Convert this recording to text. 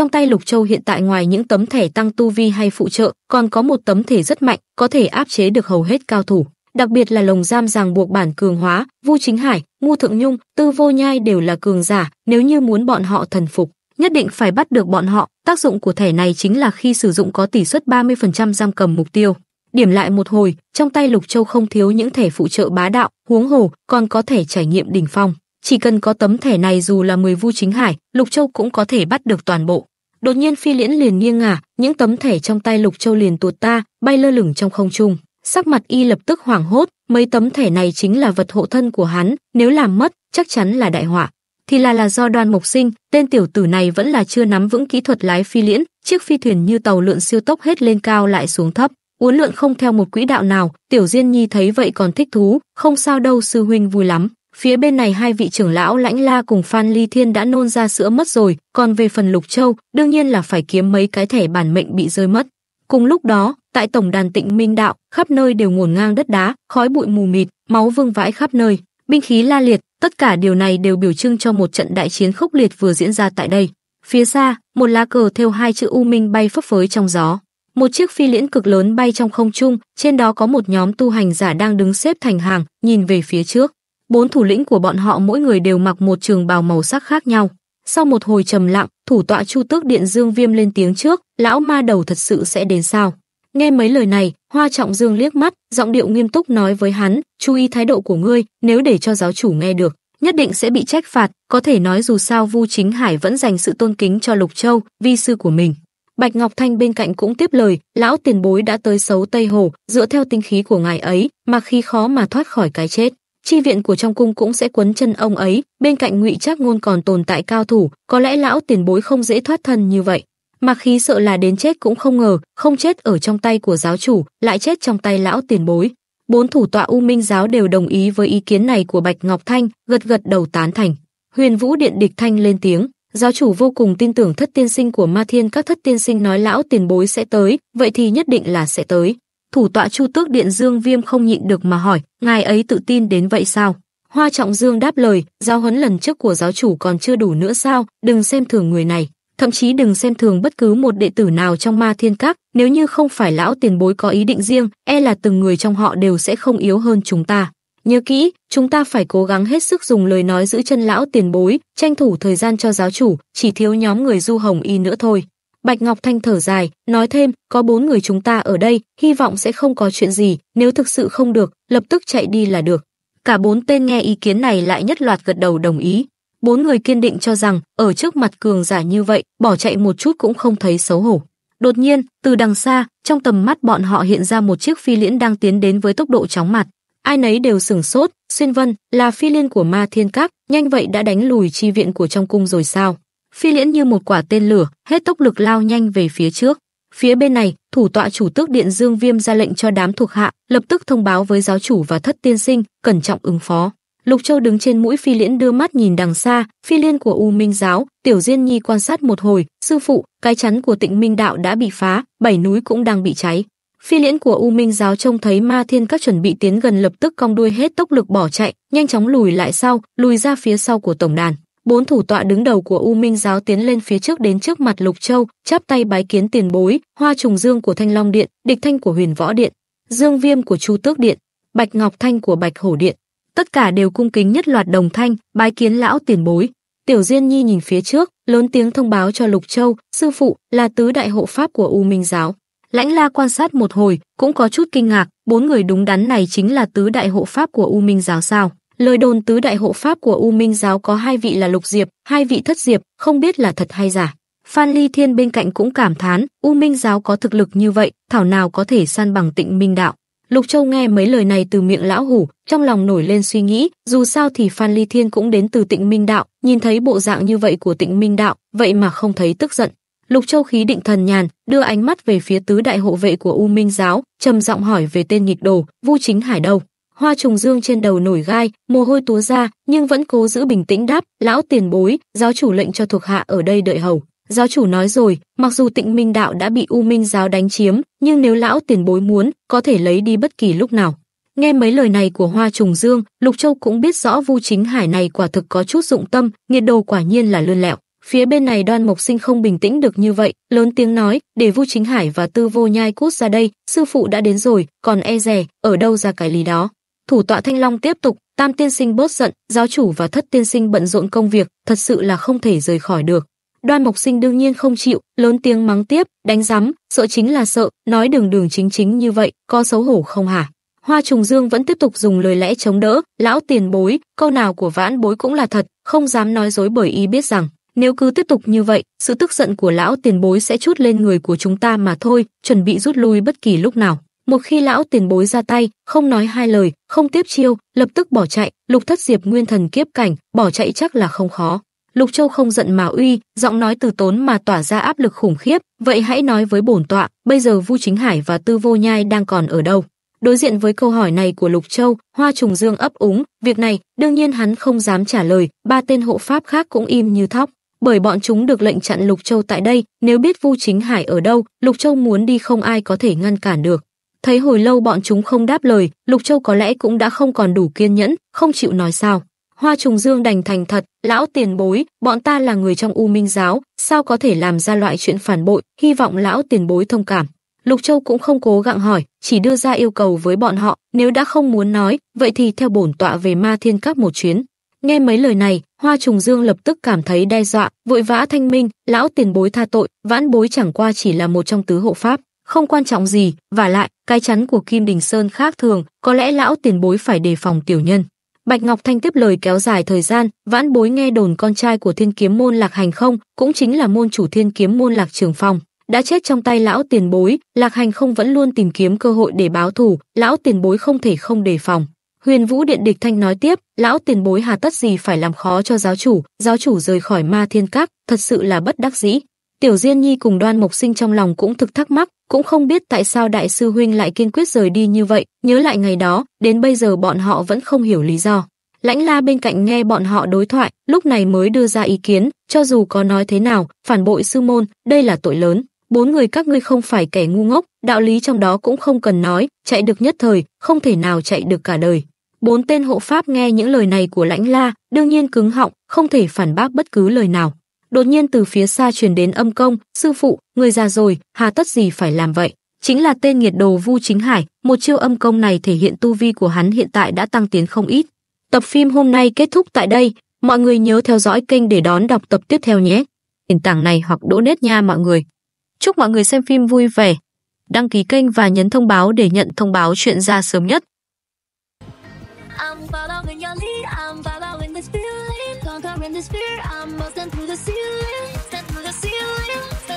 Trong tay Lục Châu hiện tại ngoài những tấm thẻ tăng tu vi hay phụ trợ, còn có một tấm thẻ rất mạnh, có thể áp chế được hầu hết cao thủ. Đặc biệt là lồng giam ràng buộc bản cường hóa, Vu Chính Hải, ngu Thượng Nhung, Tư Vô Nhai đều là cường giả, nếu như muốn bọn họ thần phục, nhất định phải bắt được bọn họ. Tác dụng của thẻ này chính là khi sử dụng có tỷ suất 30% giam cầm mục tiêu. Điểm lại một hồi, trong tay Lục Châu không thiếu những thẻ phụ trợ bá đạo, huống hồ còn có thể trải nghiệm đỉnh phong. Chỉ cần có tấm thẻ này dù là 10 vu chính hải, Lục Châu cũng có thể bắt được toàn bộ. Đột nhiên Phi Liễn liền nghiêng ngả, những tấm thẻ trong tay Lục Châu liền tuột ta, bay lơ lửng trong không trung. Sắc mặt y lập tức hoảng hốt, mấy tấm thẻ này chính là vật hộ thân của hắn, nếu làm mất, chắc chắn là đại họa. Thì là là do Đoan mục Sinh, tên tiểu tử này vẫn là chưa nắm vững kỹ thuật lái phi liễn, chiếc phi thuyền như tàu lượn siêu tốc hết lên cao lại xuống thấp, uốn lượn không theo một quỹ đạo nào, Tiểu Diên Nhi thấy vậy còn thích thú, không sao đâu sư huynh vui lắm. Phía bên này hai vị trưởng lão Lãnh La cùng Phan Ly Thiên đã nôn ra sữa mất rồi, còn về phần Lục Châu, đương nhiên là phải kiếm mấy cái thẻ bản mệnh bị rơi mất. Cùng lúc đó, tại tổng đàn Tịnh Minh đạo, khắp nơi đều ngổn ngang đất đá, khói bụi mù mịt, máu vương vãi khắp nơi, binh khí la liệt, tất cả điều này đều biểu trưng cho một trận đại chiến khốc liệt vừa diễn ra tại đây. Phía xa, một lá cờ theo hai chữ U Minh bay phấp phới trong gió. Một chiếc phi liễn cực lớn bay trong không trung, trên đó có một nhóm tu hành giả đang đứng xếp thành hàng, nhìn về phía trước. Bốn thủ lĩnh của bọn họ mỗi người đều mặc một trường bào màu sắc khác nhau. Sau một hồi trầm lặng, thủ tọa Chu Tước Điện Dương Viêm lên tiếng trước, lão ma đầu thật sự sẽ đến sao? Nghe mấy lời này, Hoa Trọng Dương liếc mắt, giọng điệu nghiêm túc nói với hắn, chú ý thái độ của ngươi, nếu để cho giáo chủ nghe được, nhất định sẽ bị trách phạt, có thể nói dù sao Vu Chính Hải vẫn dành sự tôn kính cho Lục Châu, vi sư của mình. Bạch Ngọc Thanh bên cạnh cũng tiếp lời, lão tiền bối đã tới xấu Tây Hồ, dựa theo tinh khí của ngài ấy, mà khi khó mà thoát khỏi cái chết chi viện của trong cung cũng sẽ quấn chân ông ấy, bên cạnh Ngụy Trác ngôn còn tồn tại cao thủ, có lẽ lão tiền bối không dễ thoát thân như vậy. Mạc Khí sợ là đến chết cũng không ngờ, không chết ở trong tay của giáo chủ, lại chết trong tay lão tiền bối. Bốn thủ tọa U Minh giáo đều đồng ý với ý kiến này của Bạch Ngọc Thanh, gật gật đầu tán thành. Huyền Vũ Điện Địch Thanh lên tiếng, giáo chủ vô cùng tin tưởng thất tiên sinh của Ma Thiên các thất tiên sinh nói lão tiền bối sẽ tới, vậy thì nhất định là sẽ tới. Thủ tọa Chu Tước Điện Dương Viêm không nhịn được mà hỏi, ngài ấy tự tin đến vậy sao? Hoa Trọng Dương đáp lời, giáo huấn lần trước của giáo chủ còn chưa đủ nữa sao, đừng xem thường người này, thậm chí đừng xem thường bất cứ một đệ tử nào trong Ma Thiên Các, nếu như không phải lão tiền bối có ý định riêng, e là từng người trong họ đều sẽ không yếu hơn chúng ta. Nhớ kỹ, chúng ta phải cố gắng hết sức dùng lời nói giữ chân lão tiền bối, tranh thủ thời gian cho giáo chủ, chỉ thiếu nhóm người Du Hồng Y nữa thôi. Bạch Ngọc Thanh thở dài, nói thêm, có bốn người chúng ta ở đây, hy vọng sẽ không có chuyện gì, nếu thực sự không được, lập tức chạy đi là được. Cả bốn tên nghe ý kiến này lại nhất loạt gật đầu đồng ý. Bốn người kiên định cho rằng, ở trước mặt cường giả như vậy, bỏ chạy một chút cũng không thấy xấu hổ. Đột nhiên, từ đằng xa, trong tầm mắt bọn họ hiện ra một chiếc phi liễn đang tiến đến với tốc độ chóng mặt. Ai nấy đều sửng sốt, xuyên vân, là phi liên của ma thiên các, nhanh vậy đã đánh lùi chi viện của trong cung rồi sao? phi liễn như một quả tên lửa, hết tốc lực lao nhanh về phía trước. Phía bên này, thủ tọa chủ tước điện Dương Viêm ra lệnh cho đám thuộc hạ, lập tức thông báo với giáo chủ và thất tiên sinh, cẩn trọng ứng phó. Lục Châu đứng trên mũi phi liễn đưa mắt nhìn đằng xa, phi liên của U Minh giáo, Tiểu Diên Nhi quan sát một hồi, sư phụ, cái chắn của Tịnh Minh đạo đã bị phá, bảy núi cũng đang bị cháy. Phi liễn của U Minh giáo trông thấy Ma Thiên các chuẩn bị tiến gần lập tức cong đuôi hết tốc lực bỏ chạy, nhanh chóng lùi lại sau, lùi ra phía sau của tổng đàn bốn thủ tọa đứng đầu của U Minh giáo tiến lên phía trước đến trước mặt Lục Châu, chắp tay bái kiến tiền bối, Hoa Trùng Dương của Thanh Long Điện, Địch Thanh của Huyền Võ Điện, Dương Viêm của Chu Tước Điện, Bạch Ngọc Thanh của Bạch Hổ Điện, tất cả đều cung kính nhất loạt đồng thanh, bái kiến lão tiền bối. Tiểu Diên Nhi nhìn phía trước, lớn tiếng thông báo cho Lục Châu, sư phụ là tứ đại hộ pháp của U Minh giáo. Lãnh La quan sát một hồi, cũng có chút kinh ngạc, bốn người đúng đắn này chính là tứ đại hộ pháp của U Minh giáo sao? Lời đồn tứ đại hộ pháp của U Minh giáo có hai vị là lục diệp, hai vị thất diệp, không biết là thật hay giả. Phan Ly Thiên bên cạnh cũng cảm thán, U Minh giáo có thực lực như vậy, thảo nào có thể san bằng Tịnh Minh đạo. Lục Châu nghe mấy lời này từ miệng lão hủ, trong lòng nổi lên suy nghĩ, dù sao thì Phan Ly Thiên cũng đến từ Tịnh Minh đạo, nhìn thấy bộ dạng như vậy của Tịnh Minh đạo, vậy mà không thấy tức giận. Lục Châu khí định thần nhàn, đưa ánh mắt về phía tứ đại hộ vệ của U Minh giáo, trầm giọng hỏi về tên nghịch đồ, Vu Chính Hải đâu. Hoa Trùng Dương trên đầu nổi gai, mồ hôi túa ra, nhưng vẫn cố giữ bình tĩnh đáp, "Lão tiền bối, giáo chủ lệnh cho thuộc hạ ở đây đợi hầu." Giáo chủ nói rồi, mặc dù Tịnh Minh đạo đã bị U Minh giáo đánh chiếm, nhưng nếu lão tiền bối muốn, có thể lấy đi bất kỳ lúc nào. Nghe mấy lời này của Hoa Trùng Dương, Lục Châu cũng biết rõ Vu Chính Hải này quả thực có chút dụng tâm, nghiệt đồ quả nhiên là lươn lẹo. Phía bên này Đoan Mộc Sinh không bình tĩnh được như vậy, lớn tiếng nói, "Để Vu Chính Hải và Tư Vô Nhai cút ra đây, sư phụ đã đến rồi, còn e rè ở đâu ra cái lý đó?" Thủ tọa Thanh Long tiếp tục, Tam tiên sinh bớt giận, giáo chủ và Thất tiên sinh bận rộn công việc, thật sự là không thể rời khỏi được. Đoan Mộc Sinh đương nhiên không chịu, lớn tiếng mắng tiếp, đánh rắm, sợ chính là sợ, nói đường đường chính chính như vậy, có xấu hổ không hả? Hoa Trùng Dương vẫn tiếp tục dùng lời lẽ chống đỡ, lão tiền bối, câu nào của vãn bối cũng là thật, không dám nói dối bởi ý biết rằng, nếu cứ tiếp tục như vậy, sự tức giận của lão tiền bối sẽ chút lên người của chúng ta mà thôi, chuẩn bị rút lui bất kỳ lúc nào. Một khi lão tiền bối ra tay, không nói hai lời, không tiếp chiêu, lập tức bỏ chạy, Lục Thất Diệp nguyên thần kiếp cảnh, bỏ chạy chắc là không khó. Lục Châu không giận mà uy, giọng nói từ tốn mà tỏa ra áp lực khủng khiếp, vậy hãy nói với bổn tọa, bây giờ Vu Chính Hải và Tư Vô Nhai đang còn ở đâu? Đối diện với câu hỏi này của Lục Châu, Hoa Trùng Dương ấp úng, việc này, đương nhiên hắn không dám trả lời, ba tên hộ pháp khác cũng im như thóc. Bởi bọn chúng được lệnh chặn Lục Châu tại đây, nếu biết Vu Chính Hải ở đâu, Lục Châu muốn đi không ai có thể ngăn cản được. Thấy hồi lâu bọn chúng không đáp lời, Lục Châu có lẽ cũng đã không còn đủ kiên nhẫn, không chịu nói sao. Hoa Trùng Dương đành thành thật, lão tiền bối, bọn ta là người trong U Minh giáo, sao có thể làm ra loại chuyện phản bội, hy vọng lão tiền bối thông cảm. Lục Châu cũng không cố gặng hỏi, chỉ đưa ra yêu cầu với bọn họ, nếu đã không muốn nói, vậy thì theo bổn tọa về Ma Thiên Các một chuyến. Nghe mấy lời này, Hoa Trùng Dương lập tức cảm thấy đe dọa, vội vã thanh minh, lão tiền bối tha tội, vãn bối chẳng qua chỉ là một trong tứ hộ pháp không quan trọng gì, và lại, cái chắn của Kim Đình Sơn khác thường, có lẽ lão tiền bối phải đề phòng tiểu nhân. Bạch Ngọc Thanh tiếp lời kéo dài thời gian, vãn bối nghe đồn con trai của thiên kiếm môn Lạc Hành không, cũng chính là môn chủ thiên kiếm môn Lạc Trường Phong. Đã chết trong tay lão tiền bối, Lạc Hành không vẫn luôn tìm kiếm cơ hội để báo thù, lão tiền bối không thể không đề phòng. Huyền Vũ Điện Địch Thanh nói tiếp, lão tiền bối hà tất gì phải làm khó cho giáo chủ, giáo chủ rời khỏi ma thiên các, thật sự là bất đắc dĩ. Tiểu Diên Nhi cùng đoan mộc sinh trong lòng cũng thực thắc mắc, cũng không biết tại sao đại sư huynh lại kiên quyết rời đi như vậy, nhớ lại ngày đó, đến bây giờ bọn họ vẫn không hiểu lý do. Lãnh la bên cạnh nghe bọn họ đối thoại, lúc này mới đưa ra ý kiến, cho dù có nói thế nào, phản bội sư môn, đây là tội lớn. Bốn người các ngươi không phải kẻ ngu ngốc, đạo lý trong đó cũng không cần nói, chạy được nhất thời, không thể nào chạy được cả đời. Bốn tên hộ pháp nghe những lời này của lãnh la, đương nhiên cứng họng, không thể phản bác bất cứ lời nào đột nhiên từ phía xa truyền đến âm công, "Sư phụ, người già rồi, hà tất gì phải làm vậy?" Chính là tên nghiệt đồ Vu Chính Hải, một chiêu âm công này thể hiện tu vi của hắn hiện tại đã tăng tiến không ít. Tập phim hôm nay kết thúc tại đây, mọi người nhớ theo dõi kênh để đón đọc tập tiếp theo nhé. Nền tảng này hoặc đỗ nết nha mọi người. Chúc mọi người xem phim vui vẻ. Đăng ký kênh và nhấn thông báo để nhận thông báo chuyện ra sớm nhất. I'm following your lead. I'm following this feeling. Conquering this fear. I'm busting through the ceiling. Stand through the ceiling.